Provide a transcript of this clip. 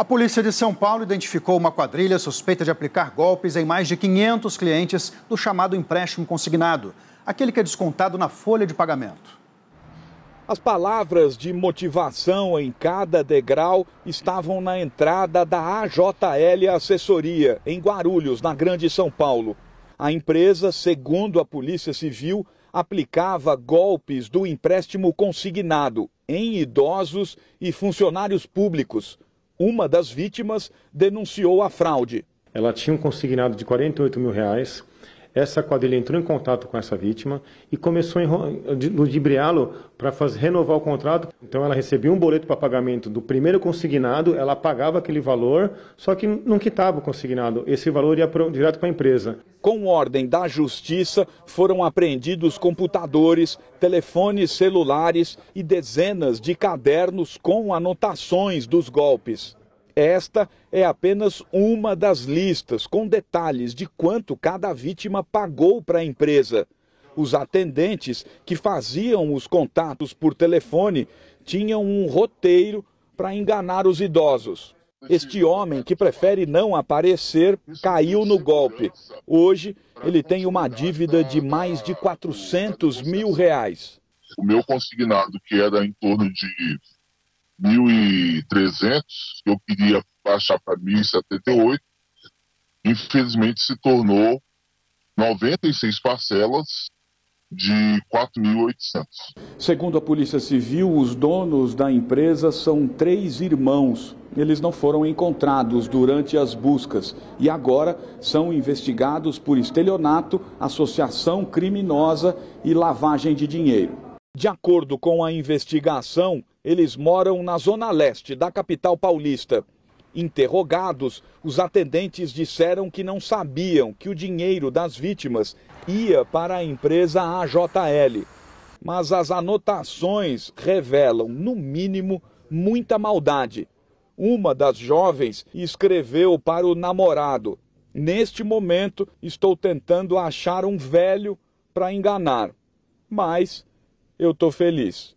A polícia de São Paulo identificou uma quadrilha suspeita de aplicar golpes em mais de 500 clientes do chamado empréstimo consignado, aquele que é descontado na folha de pagamento. As palavras de motivação em cada degrau estavam na entrada da AJL Assessoria, em Guarulhos, na Grande São Paulo. A empresa, segundo a Polícia Civil, aplicava golpes do empréstimo consignado em idosos e funcionários públicos uma das vítimas denunciou a fraude. Ela tinha um consignado de 48 mil reais essa quadrilha entrou em contato com essa vítima e começou a ludibriá-lo para renovar o contrato. Então ela recebia um boleto para pagamento do primeiro consignado, ela pagava aquele valor, só que não quitava o consignado. Esse valor ia direto para a empresa. Com ordem da Justiça, foram apreendidos computadores, telefones celulares e dezenas de cadernos com anotações dos golpes. Esta é apenas uma das listas com detalhes de quanto cada vítima pagou para a empresa. Os atendentes que faziam os contatos por telefone tinham um roteiro para enganar os idosos. Este homem, que prefere não aparecer, caiu no golpe. Hoje, ele tem uma dívida de mais de 400 mil reais. O meu consignado, que era em torno de 1.300, que eu queria baixar para 1.078, infelizmente se tornou 96 parcelas de 4.800. Segundo a Polícia Civil, os donos da empresa são três irmãos. Eles não foram encontrados durante as buscas e agora são investigados por estelionato, associação criminosa e lavagem de dinheiro. De acordo com a investigação, eles moram na zona leste da capital paulista. Interrogados, os atendentes disseram que não sabiam que o dinheiro das vítimas ia para a empresa AJL. Mas as anotações revelam, no mínimo, muita maldade. Uma das jovens escreveu para o namorado: Neste momento estou tentando achar um velho para enganar, mas eu estou feliz